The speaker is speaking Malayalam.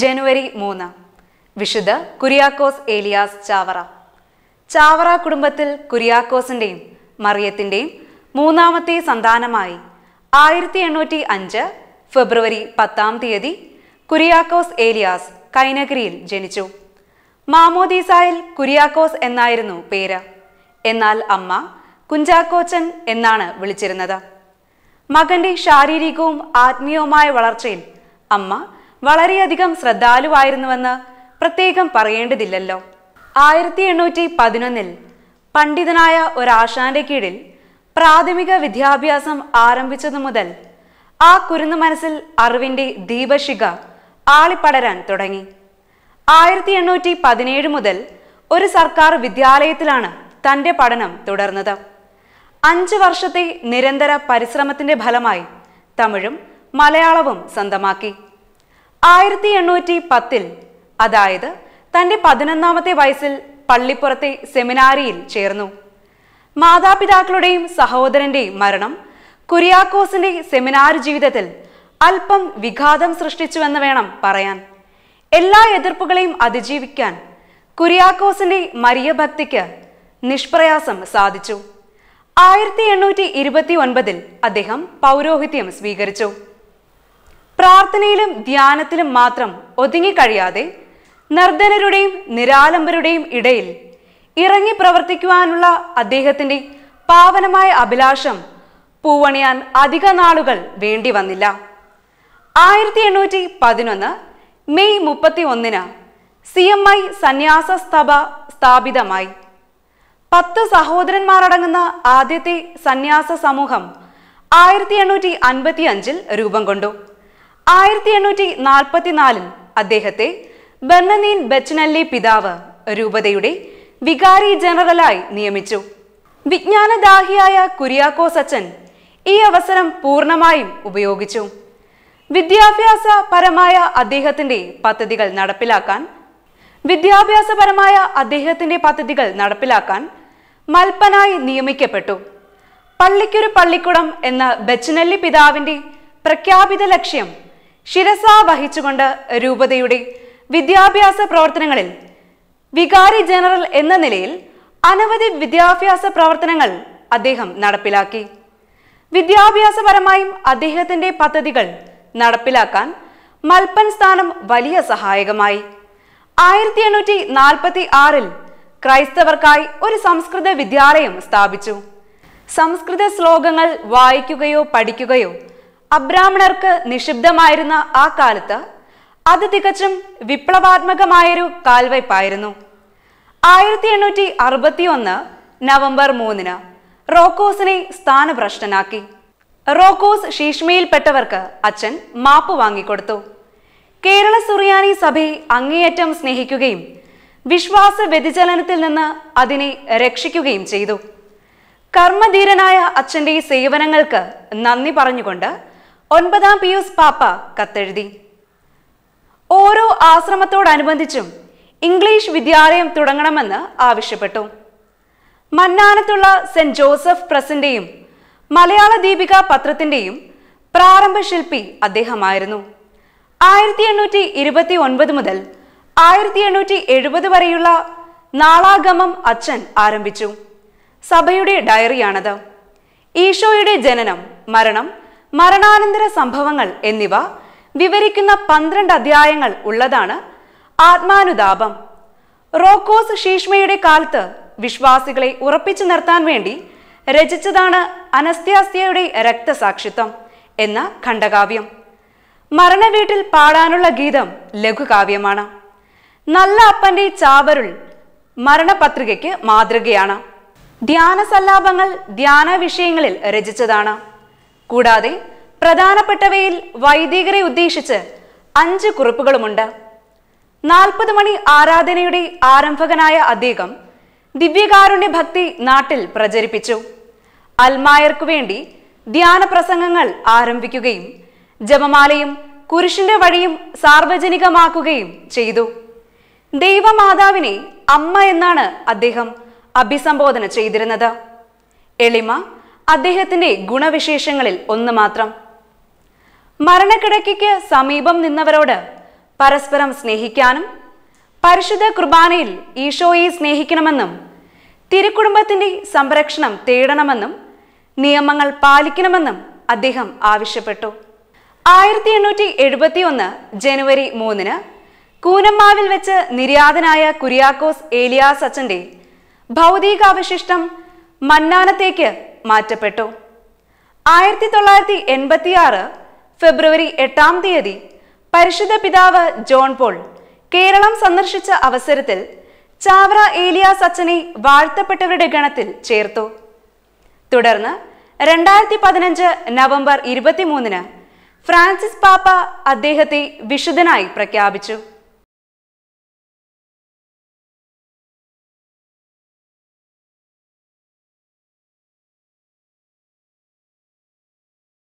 ജനുവരി മൂന്ന് വിശുദ്ധ കുര്യാക്കോസ് ഏലിയാസ് ചാവറ ചാവറ കുടുംബത്തിൽ കുര്യാക്കോസിൻ്റെയും മറിയത്തിൻ്റെയും മൂന്നാമത്തെ സന്താനമായി ആയിരത്തി എണ്ണൂറ്റി അഞ്ച് ഫെബ്രുവരി പത്താം തീയതി കുര്യാക്കോസ് ഏലിയാസ് കൈനഗരിയിൽ ജനിച്ചു മാമോദീസായിൽ കുര്യാക്കോസ് എന്നായിരുന്നു പേര് എന്നാൽ അമ്മ കുഞ്ചാക്കോച്ചൻ എന്നാണ് വിളിച്ചിരുന്നത് മകന്റെ ശാരീരികവും ആത്മീയവുമായ വളർച്ചയിൽ അമ്മ വളരെയധികം ശ്രദ്ധാലുവായിരുന്നുവെന്ന് പ്രത്യേകം പറയേണ്ടതില്ലല്ലോ ആയിരത്തി എണ്ണൂറ്റി പതിനൊന്നിൽ പണ്ഡിതനായ ഒരാശാന്റെ കീഴിൽ പ്രാഥമിക വിദ്യാഭ്യാസം ആരംഭിച്ചതു മുതൽ ആ കുരുന്നു മനസ്സിൽ അറിവിന്റെ ദീപശിഖ ആളിപ്പടരാൻ തുടങ്ങി ആയിരത്തി എണ്ണൂറ്റി പതിനേഴ് മുതൽ ഒരു സർക്കാർ വിദ്യാലയത്തിലാണ് തന്റെ പഠനം തുടർന്നത് അഞ്ച് വർഷത്തെ നിരന്തര പരിശ്രമത്തിന്റെ ഫലമായി തമിഴും മലയാളവും സ്വന്തമാക്കി ആയിരത്തി എണ്ണൂറ്റി പത്തിൽ അതായത് തൻ്റെ പതിനൊന്നാമത്തെ വയസ്സിൽ പള്ളിപ്പുറത്തെ സെമിനാരിയിൽ ചേർന്നു മാതാപിതാക്കളുടെയും സഹോദരന്റെയും മരണം കുര്യാക്കോസിന്റെ സെമിനാർ ജീവിതത്തിൽ അല്പം വിഘാതം സൃഷ്ടിച്ചുവെന്ന് വേണം പറയാൻ എല്ലാ എതിർപ്പുകളെയും അതിജീവിക്കാൻ കുര്യാക്കോസിന്റെ മരിയഭക്തിക്ക് നിഷ്പ്രയാസം സാധിച്ചു ആയിരത്തി എണ്ണൂറ്റി ഇരുപത്തി ഒൻപതിൽ അദ്ദേഹം പൗരോഹിത്യം സ്വീകരിച്ചു പ്രാർത്ഥനയിലും ധ്യാനത്തിലും മാത്രം ഒതുങ്ങിക്കഴിയാതെ നിർദ്ധനരുടെയും നിരാലംബരുടെയും ഇടയിൽ ഇറങ്ങി പ്രവർത്തിക്കുവാനുള്ള അദ്ദേഹത്തിന്റെ പാവനമായ അഭിലാഷം പൂവണിയാൻ അധിക നാളുകൾ വേണ്ടി വന്നില്ല ആയിരത്തി എണ്ണൂറ്റി പതിനൊന്ന് മെയ് മുപ്പത്തി ഒന്നിന് സി എം ഐ സന്യാസ സഭ സ്ഥാപിതമായി പത്ത് സഹോദരന്മാരടങ്ങുന്ന ആദ്യത്തെ സന്യാസ സമൂഹം ആയിരത്തി എണ്ണൂറ്റി അൻപത്തി അഞ്ചിൽ രൂപം കൊണ്ടു ആയിരത്തി എണ്ണൂറ്റി നാൽപ്പത്തിനാലിൽ അദ്ദേഹത്തെ ബെർണനീൻ ബെച്ചനല്ലെ പിതാവ് രൂപതയുടെ വികാരി ജനറലായി നിയമിച്ചു വിജ്ഞാനദാഹിയായ കുര്യാക്കോ സച്ചൻ ഈ അവസരം പൂർണ്ണമായും ഉപയോഗിച്ചു വിദ്യാഭ്യാസപരമായ അദ്ദേഹത്തിന്റെ പദ്ധതികൾ നടപ്പിലാക്കാൻ വിദ്യാഭ്യാസപരമായ അദ്ദേഹത്തിന്റെ പദ്ധതികൾ നടപ്പിലാക്കാൻ മൽപ്പനായി നിയമിക്കപ്പെട്ടു പള്ളിക്കൊരു പള്ളിക്കുടം എന്ന ബച്ചനല്ലി പിതാവിന്റെ പ്രഖ്യാപിത ലക്ഷ്യം ശിരസ വഹിച്ചുകൊണ്ട് രൂപതയുടെ വിദ്യാഭ്യാസ പ്രവർത്തനങ്ങളിൽ വികാരി ജനറൽ എന്ന നിലയിൽ അനവധി വിദ്യാഭ്യാസ പ്രവർത്തനങ്ങൾ അദ്ദേഹം നടപ്പിലാക്കി വിദ്യാഭ്യാസപരമായും അദ്ദേഹത്തിന്റെ പദ്ധതികൾ നടപ്പിലാക്കാൻ മൽപ്പൻ സ്ഥാനം വലിയ സഹായകമായി ആയിരത്തി എണ്ണൂറ്റി നാൽപ്പത്തി ആറിൽ ക്രൈസ്തവർക്കായി ഒരു സംസ്കൃത വിദ്യാലയം സ്ഥാപിച്ചു സംസ്കൃത ശ്ലോകങ്ങൾ വായിക്കുകയോ പഠിക്കുകയോ അബ്രാഹ്മണർക്ക് നിഷിബ്ധമായിരുന്ന ആ കാലത്ത് അത് തികച്ചും വിപ്ലവാത്മകമായൊരു കാൽവയ്പായിരുന്നു ആയിരത്തി എണ്ണൂറ്റി അറുപത്തി ഒന്ന് നവംബർ മൂന്നിന് റോക്കോസിനെ സ്ഥാനഭ്രഷ്ടനാക്കി റോക്കോസ് ശീഷ്മയിൽപ്പെട്ടവർക്ക് അച്ഛൻ മാപ്പ് വാങ്ങിക്കൊടുത്തു കേരള സുറിയാനി സഭയെ അങ്ങേയറ്റം സ്നേഹിക്കുകയും വിശ്വാസ വ്യതിചലനത്തിൽ നിന്ന് അതിനെ രക്ഷിക്കുകയും ചെയ്തു കർമ്മധീരനായ അച്ഛൻ്റെ സേവനങ്ങൾക്ക് നന്ദി പറഞ്ഞുകൊണ്ട് ഒൻപതാം പിയൂസ് പാപ്പ കത്തെഴുതി ഓരോ ആശ്രമത്തോടനുബന്ധിച്ചും ഇംഗ്ലീഷ് വിദ്യാലയം തുടങ്ങണമെന്ന് ആവശ്യപ്പെട്ടു മന്നാനത്തുള്ള സെന്റ് ജോസഫ് പ്രസിന്റെയും മലയാള ദീപിക പത്രത്തിന്റെയും പ്രാരംഭശില്പി അദ്ദേഹമായിരുന്നു ആയിരത്തി എണ്ണൂറ്റി ഇരുപത്തി ഒൻപത് മുതൽ ആയിരത്തി എണ്ണൂറ്റി എഴുപത് വരെയുള്ള നാളാഗമം അച്ഛൻ ആരംഭിച്ചു സഭയുടെ ഡയറിയാണത് ഈശോയുടെ ജനനം മരണം മരണാനന്തര സംഭവങ്ങൾ എന്നിവ വിവരിക്കുന്ന പന്ത്രണ്ട് അധ്യായങ്ങൾ ഉള്ളതാണ് ആത്മാനുതാപം റോക്കോസ് ശീഷ്മയുടെ കാലത്ത് വിശ്വാസികളെ ഉറപ്പിച്ചു നിർത്താൻ വേണ്ടി രചിച്ചതാണ് അനസ്ത്യാസ്തിയയുടെ രക്തസാക്ഷിത്വം എന്ന ഖണ്ഡകാവ്യം മരണവീട്ടിൽ പാടാനുള്ള ഗീതം ലഘുകാവ്യമാണ് നല്ല അപ്പന്റെ ചാവരുൾ മരണപത്രികയ്ക്ക് മാതൃകയാണ് ധ്യാന ധ്യാന വിഷയങ്ങളിൽ രചിച്ചതാണ് കൂടാതെ പ്രധാനപ്പെട്ടവയിൽ വൈദികരെ ഉദ്ദേശിച്ച് അഞ്ച് കുറിപ്പുകളുമുണ്ട് നാൽപ്പത് മണി ആരാധനയുടെ ആരംഭകനായ അദ്ദേഹം ദിവ്യകാരുണ്യ ഭക്തി നാട്ടിൽ പ്രചരിപ്പിച്ചു അൽമായർക്കു വേണ്ടി ധ്യാന പ്രസംഗങ്ങൾ ആരംഭിക്കുകയും ജപമാലയും കുരിശിന്റെ വഴിയും സാർവജനികമാക്കുകയും ചെയ്തു ദൈവമാതാവിനെ അമ്മ എന്നാണ് അദ്ദേഹം അഭിസംബോധന ചെയ്തിരുന്നത് എളിമ അദ്ദേഹത്തിന്റെ ഗുണവിശേഷങ്ങളിൽ ഒന്ന് മാത്രം മരണക്കിടയ്ക്ക് സമീപം നിന്നവരോട് പരസ്പരം സ്നേഹിക്കാനും പരിശുദ്ധ കുർബാനയിൽ ഈശോയെ സ്നേഹിക്കണമെന്നും തിരുക്കുടുംബത്തിന്റെ സംരക്ഷണം തേടണമെന്നും നിയമങ്ങൾ പാലിക്കണമെന്നും അദ്ദേഹം ആവശ്യപ്പെട്ടു ആയിരത്തി എണ്ണൂറ്റി എഴുപത്തി ഒന്ന് ജനുവരി മൂന്നിന് കൂനമ്മാവിൽ വെച്ച് നിര്യാതനായ കുര്യാക്കോസ് ഏലിയാസ് അച്ഛന്റെ ഭൗതികാവശിഷ്ടം മന്നാനത്തേക്ക് മാറ്റപ്പെട്ടു ആയിരത്തി തൊള്ളായിരത്തി എൺപത്തിയാറ് ഫെബ്രുവരി എട്ടാം തീയതി പരിശുദ്ധ പിതാവ് ജോൺ പോൾ കേരളം സന്ദർശിച്ച അവസരത്തിൽ ചാവറ ഏലിയാസ് അച്ഛനെ വാഴ്ത്തപ്പെട്ടവരുടെ ഗണത്തിൽ ചേർത്തു തുടർന്ന് രണ്ടായിരത്തി പതിനഞ്ച് നവംബർ ഇരുപത്തിമൂന്നിന് ഫ്രാൻസിസ് പാപ്പ അദ്ദേഹത്തെ വിശുദ്ധനായി പ്രഖ്യാപിച്ചു